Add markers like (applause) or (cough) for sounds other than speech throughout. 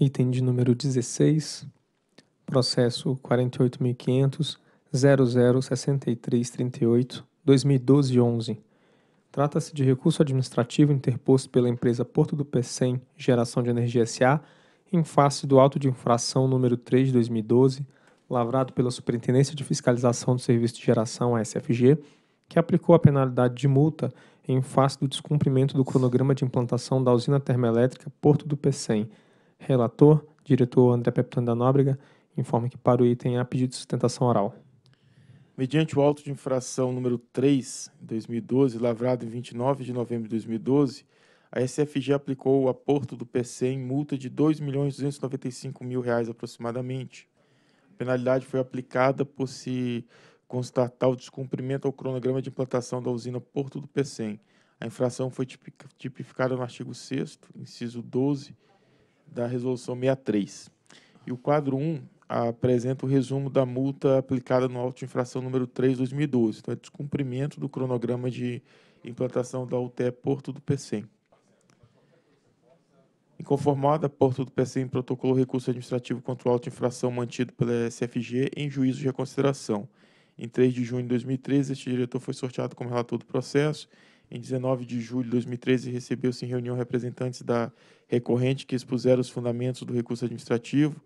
item de número 16, processo 48.500.006338-2012-11. Trata-se de recurso administrativo interposto pela empresa Porto do Pecém Geração de Energia S.A. em face do auto de infração número 3 de 2012, lavrado pela Superintendência de Fiscalização do Serviço de Geração, a SFG, que aplicou a penalidade de multa em face do descumprimento do cronograma de implantação da usina termoelétrica Porto do Pecém, Relator, diretor André Peptano da Nóbrega, informa que para o item há pedido de sustentação oral. Mediante o auto de infração número 3, 2012, lavrado em 29 de novembro de 2012, a SFG aplicou o aporto do PC em multa de R$ 2.295.000 aproximadamente. A penalidade foi aplicada por se constatar o descumprimento ao cronograma de implantação da usina Porto do PECEM. A infração foi tipificada no artigo 6 inciso 12 da Resolução 63. E o quadro 1 apresenta o resumo da multa aplicada no auto de infração número 3 de 2012, então é descumprimento do cronograma de implantação da UTE Porto do PECEM. Inconformada, Porto do PCM protocolou recurso administrativo contra o auto de infração mantido pela SFG em juízo de reconsideração. Em 3 de junho de 2013, este diretor foi sorteado como relator do processo em 19 de julho de 2013, recebeu-se em reunião representantes da recorrente que expuseram os fundamentos do recurso administrativo.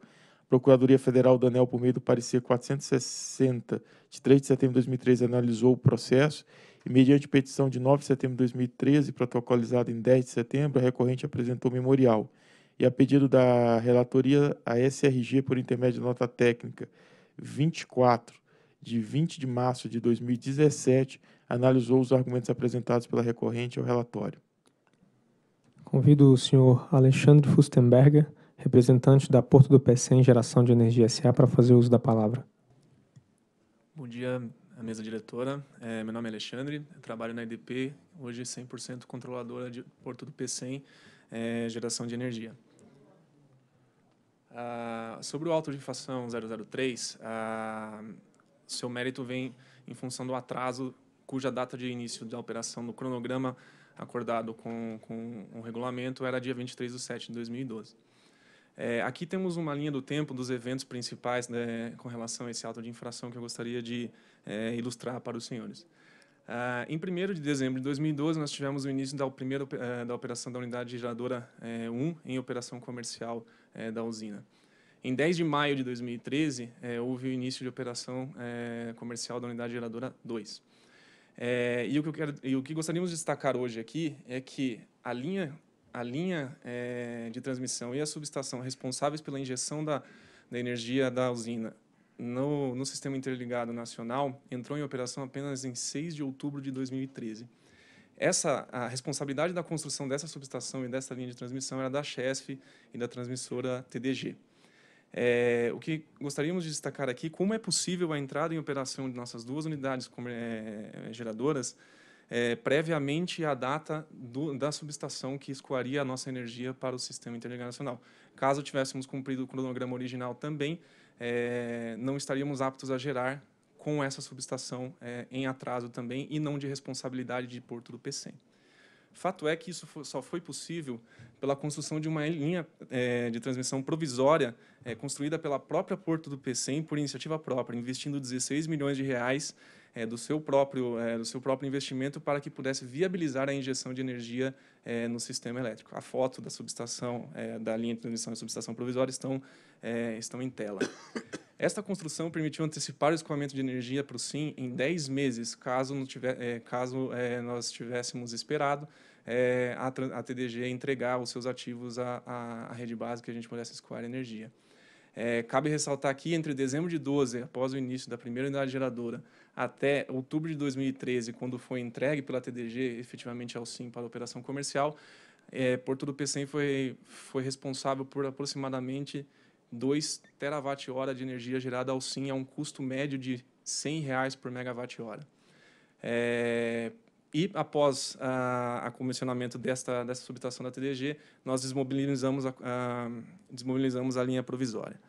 A Procuradoria Federal Daniel por meio do parecer 460, de 3 de setembro de 2013, analisou o processo e, mediante petição de 9 de setembro de 2013, protocolizada em 10 de setembro, a recorrente apresentou memorial. E, a pedido da relatoria, a SRG, por intermédio da nota técnica 24 de 20 de março de 2017, analisou os argumentos apresentados pela recorrente ao relatório. Convido o senhor Alexandre Fustenberger, representante da Porto do PC em Geração de Energia SA, para fazer uso da palavra. Bom dia, mesa diretora. É, meu nome é Alexandre, trabalho na EDP, hoje 100% controladora de Porto do PCEM, é, geração de energia. Ah, sobre o auto de inflação 003, ah, seu mérito vem em função do atraso cuja data de início da operação no cronograma acordado com, com o regulamento era dia 23 de setembro de 2012. É, aqui temos uma linha do tempo dos eventos principais né, com relação a esse ato de infração que eu gostaria de é, ilustrar para os senhores. Ah, em 1 de dezembro de 2012, nós tivemos o início da, primeira, é, da operação da unidade geradora é, 1 em operação comercial é, da usina. Em 10 de maio de 2013, é, houve o início de operação comercial da unidade geradora 2. É, e, o que eu quero, e o que gostaríamos de destacar hoje aqui é que a linha, a linha é, de transmissão e a subestação responsáveis pela injeção da, da energia da usina no, no sistema interligado nacional entrou em operação apenas em 6 de outubro de 2013. Essa, a responsabilidade da construção dessa subestação e dessa linha de transmissão era da CHESF e da transmissora TDG. É, o que gostaríamos de destacar aqui, como é possível a entrada em operação de nossas duas unidades é, geradoras é, previamente à data do, da subestação que escoaria a nossa energia para o sistema nacional? Caso tivéssemos cumprido o cronograma original também, é, não estaríamos aptos a gerar com essa subestação é, em atraso também e não de responsabilidade de Porto do PC. Fato é que isso só foi possível pela construção de uma linha é, de transmissão provisória é, construída pela própria Porto do PCM por iniciativa própria, investindo 16 milhões de reais é, do, seu próprio, é, do seu próprio investimento para que pudesse viabilizar a injeção de energia é, no sistema elétrico. A foto da subestação, é, da linha de transmissão e subestação provisória estão, estão em tela. Esta construção permitiu antecipar o escoamento de energia para o SIM em 10 meses, caso, tiver, é, caso é, nós tivéssemos esperado é, a, a, TDG entregar os seus ativos à, à, rede básica que a gente pudesse escoar energia. cabe ressaltar que entre dezembro de 12, após o início da primeira unidade geradora, até outubro de 2013, quando foi entregue pela TDG efetivamente ao SIM para a operação comercial, Porto do Pecém foi, foi responsável por aproximadamente 2 terawatt-hora de energia gerada ao SIM a um custo médio de R$ reais por megawatt-hora. É, e após o comissionamento desta, dessa subestação da TDG, nós desmobilizamos a, a, desmobilizamos a linha provisória.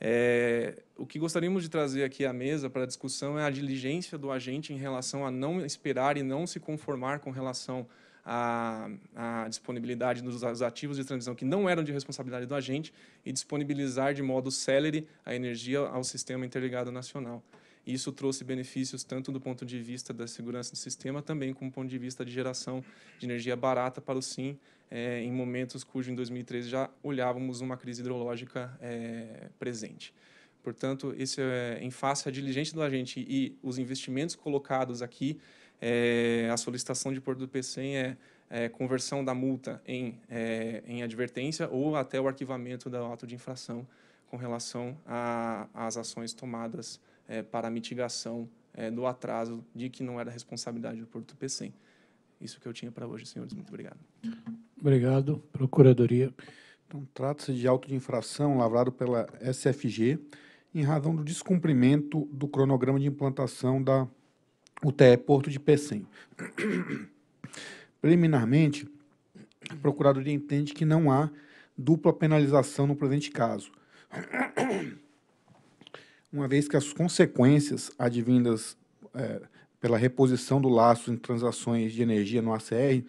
É, o que gostaríamos de trazer aqui à mesa para a discussão é a diligência do agente em relação a não esperar e não se conformar com relação à, à disponibilidade dos ativos de transição que não eram de responsabilidade do agente e disponibilizar de modo celere a energia ao Sistema Interligado Nacional. Isso trouxe benefícios tanto do ponto de vista da segurança do sistema, também como do ponto de vista de geração de energia barata para o SIM, é, em momentos cujo em 2013 já olhávamos uma crise hidrológica é, presente. Portanto, esse é, em face à diligência do agente e os investimentos colocados aqui, é, a solicitação de Porto do PCEM é, é, conversão da multa em, é, em advertência ou até o arquivamento do ato de infração com relação às ações tomadas é, para a mitigação é, do atraso de que não era responsabilidade do Porto PECEM. Isso que eu tinha para hoje, senhores. Muito obrigado. Obrigado. Procuradoria. Então, trata-se de auto de infração lavrado pela SFG em razão do descumprimento do cronograma de implantação da UTE Porto de Pecém. (coughs) Preliminarmente, a Procuradoria entende que não há dupla penalização no presente caso. (coughs) uma vez que as consequências advindas é, pela reposição do laço em transações de energia no ACR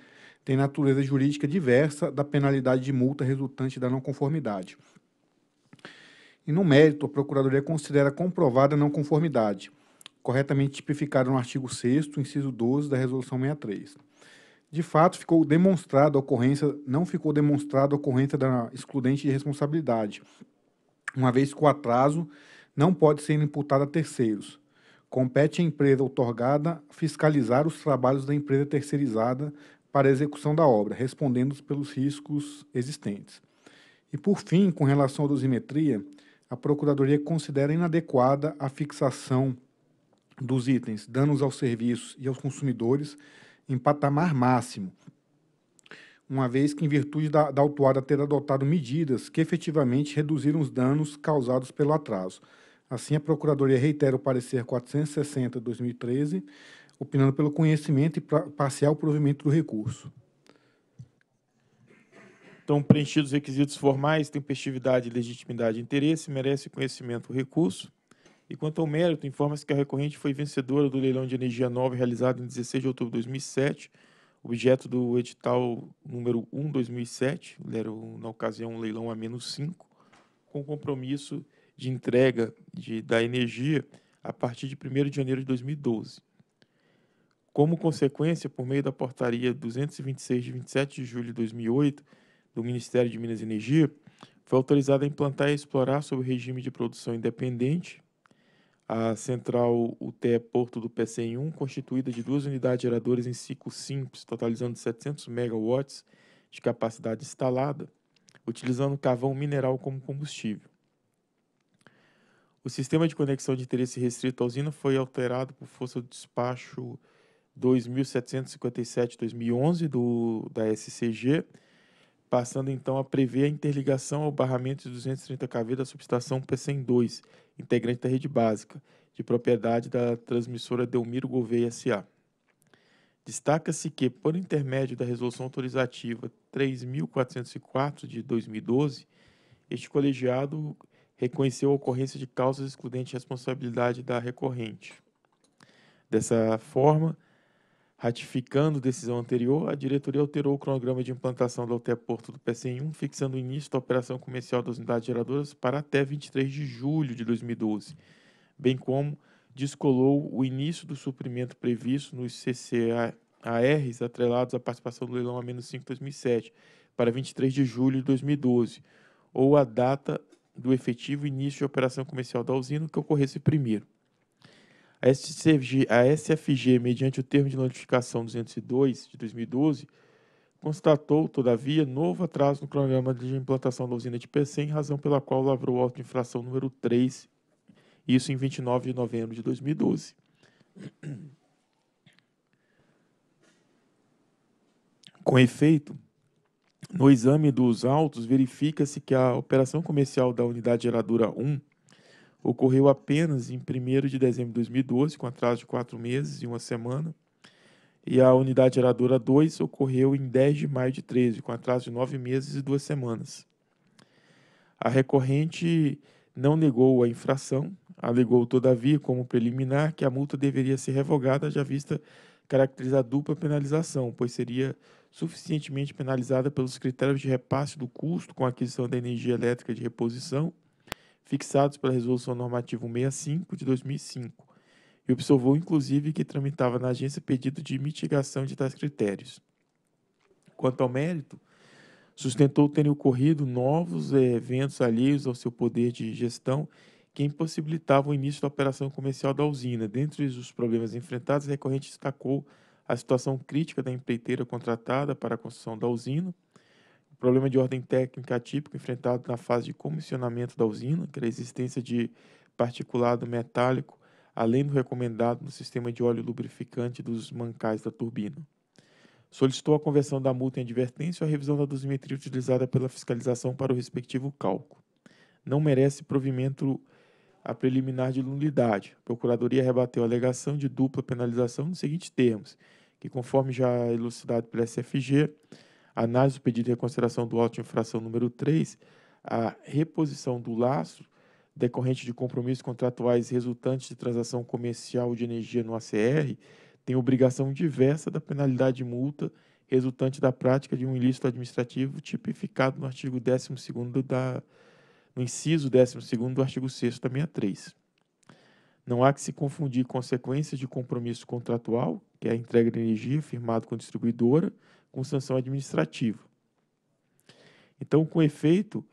têm natureza jurídica diversa da penalidade de multa resultante da não conformidade. E no mérito, a Procuradoria considera comprovada a não conformidade, corretamente tipificada no artigo 6 inciso 12 da Resolução 63. De fato, ficou demonstrada a ocorrência, não ficou demonstrada a ocorrência da excludente de responsabilidade, uma vez que o atraso não pode ser imputada a terceiros. Compete à empresa outorgada fiscalizar os trabalhos da empresa terceirizada para a execução da obra, respondendo pelos riscos existentes. E por fim, com relação à dosimetria, a Procuradoria considera inadequada a fixação dos itens danos aos serviços e aos consumidores em patamar máximo, uma vez que, em virtude da, da autuada ter adotado medidas que efetivamente reduziram os danos causados pelo atraso. Assim, a Procuradoria reitera o parecer 460 2013, opinando pelo conhecimento e parcial provimento do recurso. Então, preenchidos os requisitos formais, tempestividade, legitimidade e interesse, merece conhecimento o recurso. E quanto ao mérito, informa-se que a recorrente foi vencedora do leilão de energia nova realizado em 16 de outubro de 2007, objeto do edital número 1 2007, era, na ocasião um leilão a menos 5, com compromisso de entrega de, da energia a partir de 1 de janeiro de 2012. Como consequência, por meio da portaria 226 de 27 de julho de 2008 do Ministério de Minas e Energia, foi autorizada a implantar e explorar sob regime de produção independente a central UTE Porto do PCM1, constituída de duas unidades geradoras em ciclo simples, totalizando 700 megawatts de capacidade instalada, utilizando carvão mineral como combustível. O sistema de conexão de interesse restrito à usina foi alterado por força do despacho 2757-2011 do, da SCG, passando então a prever a interligação ao barramento de 230 kV da subestação PCM2, integrante da rede básica, de propriedade da transmissora Delmiro Gouveia S.A. Destaca-se que, por intermédio da Resolução Autorizativa 3.404 de 2012, este colegiado reconheceu a ocorrência de causas excludentes de responsabilidade da recorrente. Dessa forma, ratificando decisão anterior, a diretoria alterou o cronograma de implantação da UTE Porto do PCM1, fixando o início da operação comercial das unidades geradoras para até 23 de julho de 2012, bem como descolou o início do suprimento previsto nos CCARs atrelados à participação do leilão A-5 2007 para 23 de julho de 2012, ou a data do efetivo início de operação comercial da usina que ocorresse primeiro. A SFG, a SFG, mediante o termo de notificação 202 de 2012, constatou, todavia, novo atraso no cronograma de implantação da usina de PC em razão pela qual lavrou a auto infração número 3, isso em 29 de novembro de 2012. Com efeito, no exame dos autos, verifica-se que a operação comercial da unidade geradora 1 ocorreu apenas em 1 de dezembro de 2012, com atraso de quatro meses e uma semana, e a unidade geradora 2 ocorreu em 10 de maio de 13, com atraso de nove meses e duas semanas. A recorrente não negou a infração, alegou, todavia, como preliminar, que a multa deveria ser revogada, já vista caracterizar dupla penalização, pois seria suficientemente penalizada pelos critérios de repasse do custo com a aquisição da energia elétrica de reposição, fixados pela Resolução Normativa 165 de 2005, e observou inclusive que tramitava na agência pedido de mitigação de tais critérios. Quanto ao mérito, sustentou terem ocorrido novos eh, eventos alheios ao seu poder de gestão que impossibilitavam o início da operação comercial da usina. Dentre os problemas enfrentados, a recorrente destacou a situação crítica da empreiteira contratada para a construção da usina, o problema de ordem técnica atípico enfrentado na fase de comissionamento da usina, que era a existência de particulado metálico além do recomendado no sistema de óleo lubrificante dos mancais da turbina. Solicitou a conversão da multa em advertência ou a revisão da dosimetria utilizada pela fiscalização para o respectivo cálculo. Não merece provimento a preliminar de nulidade. A Procuradoria rebateu a alegação de dupla penalização nos seguintes termos, que conforme já elucidado pela SFG, análise do pedido de reconsideração do auto de infração número 3, a reposição do laço decorrente de compromissos contratuais resultantes de transação comercial de energia no ACR tem obrigação diversa da penalidade de multa resultante da prática de um ilícito administrativo tipificado no artigo 12 da no inciso 12 do artigo 6 da 63. Não há que se confundir consequências de compromisso contratual, que é a entrega de energia firmado com distribuidora, com sanção administrativa. Então, com efeito,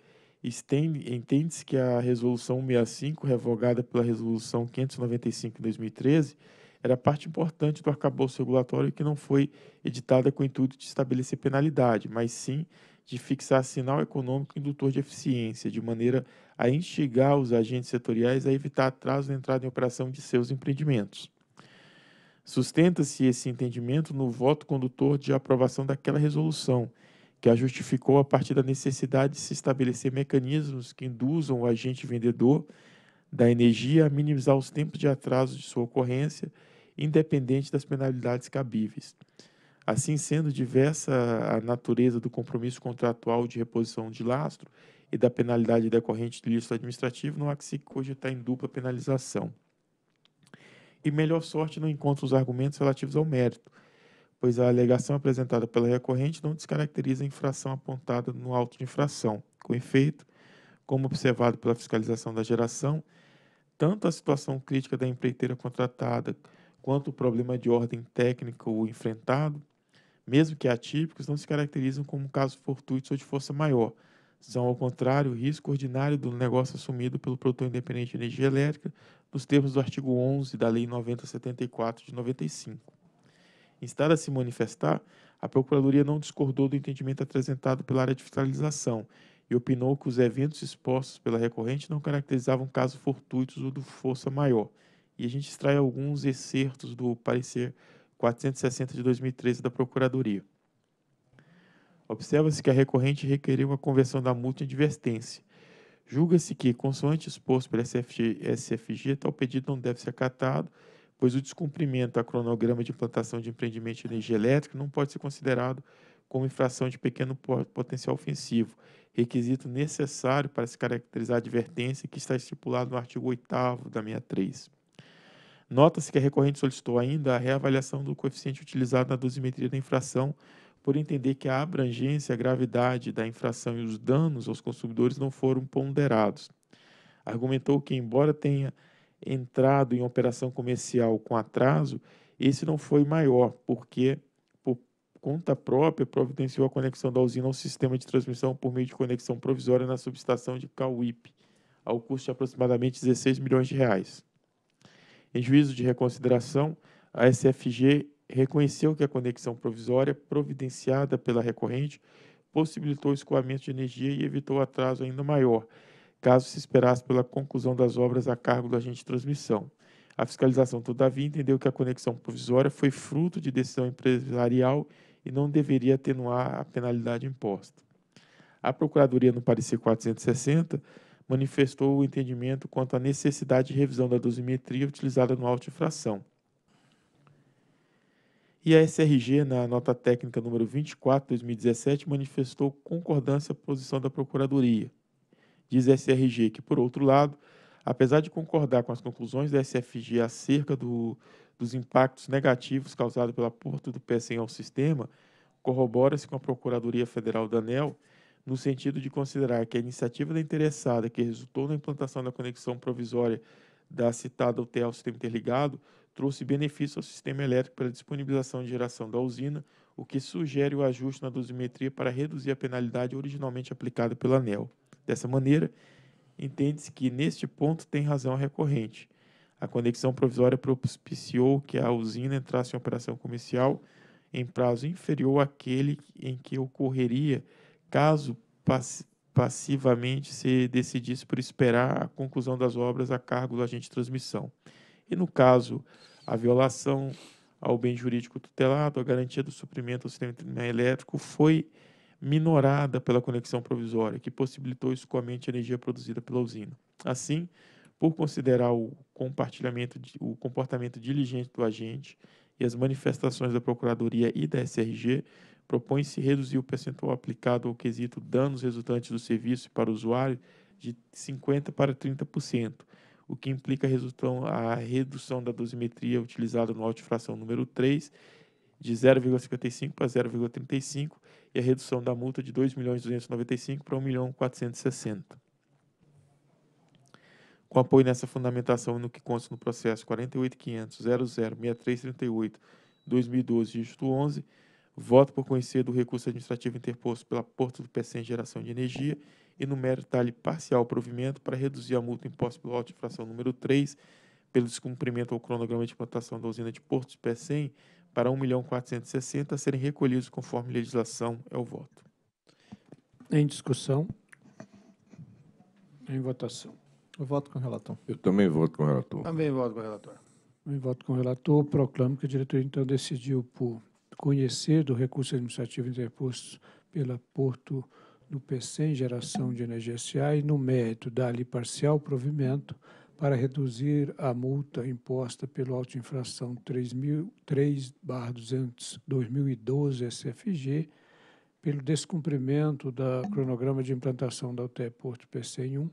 entende-se que a Resolução 165, revogada pela Resolução 595 de 2013, era parte importante do arcabouço regulatório que não foi editada com o intuito de estabelecer penalidade, mas sim de fixar sinal econômico indutor de eficiência, de maneira a instigar os agentes setoriais a evitar atraso na entrada em operação de seus empreendimentos. Sustenta-se esse entendimento no voto condutor de aprovação daquela resolução, que a justificou a partir da necessidade de se estabelecer mecanismos que induzam o agente vendedor da energia a minimizar os tempos de atraso de sua ocorrência, independente das penalidades cabíveis. Assim sendo, diversa a natureza do compromisso contratual de reposição de lastro e da penalidade decorrente do ilícito administrativo, não há que se cogitar em dupla penalização. E melhor sorte não encontra os argumentos relativos ao mérito, pois a alegação apresentada pela recorrente não descaracteriza a infração apontada no auto de infração. Com efeito, como observado pela fiscalização da geração, tanto a situação crítica da empreiteira contratada quanto o problema de ordem técnica o enfrentado mesmo que atípicos, não se caracterizam como casos fortuitos ou de força maior. São, ao contrário, o risco ordinário do negócio assumido pelo produtor independente de energia elétrica, nos termos do artigo 11 da Lei 9074 de 95. Instada a se manifestar, a Procuradoria não discordou do entendimento apresentado pela área de fiscalização e opinou que os eventos expostos pela recorrente não caracterizavam casos fortuitos ou de força maior. E a gente extrai alguns excertos do parecer 460 de 2013 da Procuradoria. Observa-se que a recorrente requeriu uma conversão da multa em advertência. Julga-se que, consoante exposto pela SFG, SFG, tal pedido não deve ser acatado, pois o descumprimento a cronograma de implantação de empreendimento de energia elétrica não pode ser considerado como infração de pequeno potencial ofensivo, requisito necessário para se caracterizar a advertência que está estipulado no artigo 8 da 63. Nota-se que a recorrente solicitou ainda a reavaliação do coeficiente utilizado na dosimetria da infração, por entender que a abrangência, a gravidade da infração e os danos aos consumidores não foram ponderados. Argumentou que, embora tenha entrado em operação comercial com atraso, esse não foi maior, porque, por conta própria, providenciou a conexão da usina ao sistema de transmissão por meio de conexão provisória na subestação de Cauípe, ao custo de aproximadamente 16 milhões de reais. Em juízo de reconsideração, a SFG reconheceu que a conexão provisória providenciada pela recorrente possibilitou o escoamento de energia e evitou atraso ainda maior, caso se esperasse pela conclusão das obras a cargo do agente de transmissão. A fiscalização, todavia, entendeu que a conexão provisória foi fruto de decisão empresarial e não deveria atenuar a penalidade imposta. A Procuradoria, no parecer 460, manifestou o entendimento quanto à necessidade de revisão da dosimetria utilizada no alto fração. E a SRG, na nota técnica número 24/2017, manifestou concordância à posição da Procuradoria. Diz a SRG que, por outro lado, apesar de concordar com as conclusões da SFG acerca do, dos impactos negativos causados pela porta do PSEM ao sistema, corrobora-se com a Procuradoria Federal da ANEL no sentido de considerar que a iniciativa da interessada que resultou na implantação da conexão provisória da citada UTE ao sistema interligado trouxe benefício ao sistema elétrico pela disponibilização de geração da usina, o que sugere o ajuste na dosimetria para reduzir a penalidade originalmente aplicada pela ANEL. Dessa maneira, entende-se que neste ponto tem razão a recorrente. A conexão provisória propiciou que a usina entrasse em operação comercial em prazo inferior àquele em que ocorreria caso passivamente se decidisse por esperar a conclusão das obras a cargo do agente de transmissão. E no caso, a violação ao bem jurídico tutelado, a garantia do suprimento ao sistema elétrico foi minorada pela conexão provisória, que possibilitou o escoamento de energia produzida pela usina. Assim, por considerar o, compartilhamento de, o comportamento diligente do agente e as manifestações da Procuradoria e da SRG, propõe-se reduzir o percentual aplicado ao quesito danos resultantes do serviço para o usuário de 50% para 30%, o que implica a redução da dosimetria utilizada no altifração número 3 de 0,55 para 0,35 e a redução da multa de 2.295 para 1.460. Com apoio nessa fundamentação no que consta no processo 48500 2012 dígito 11, Voto por conhecer do recurso administrativo interposto pela Porto do PC em Geração de Energia e no mérito dá-lhe parcial provimento para reduzir a multa imposta pelo auto de infração número 3 pelo descumprimento ao cronograma de implantação da usina de Porto do PCM para 1 milhão 460 a serem recolhidos conforme legislação é o voto. Em discussão. Em votação. Eu voto com o relator. Eu também voto com o relator. Também voto com o relator. Também voto com o relator. Proclamo que a diretoria então decidiu por conhecer do recurso administrativo interposto pela Porto do PC em geração de energia SA e, no mérito, dar-lhe parcial provimento para reduzir a multa imposta pelo autoinfração 3 2012 SFG pelo descumprimento do cronograma de implantação da UTE Porto PC em 1,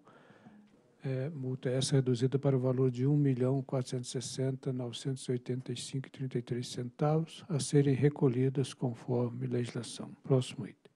é, multa essa reduzida para o valor de R$ 1.460.985,33 a serem recolhidas conforme legislação. Próximo item.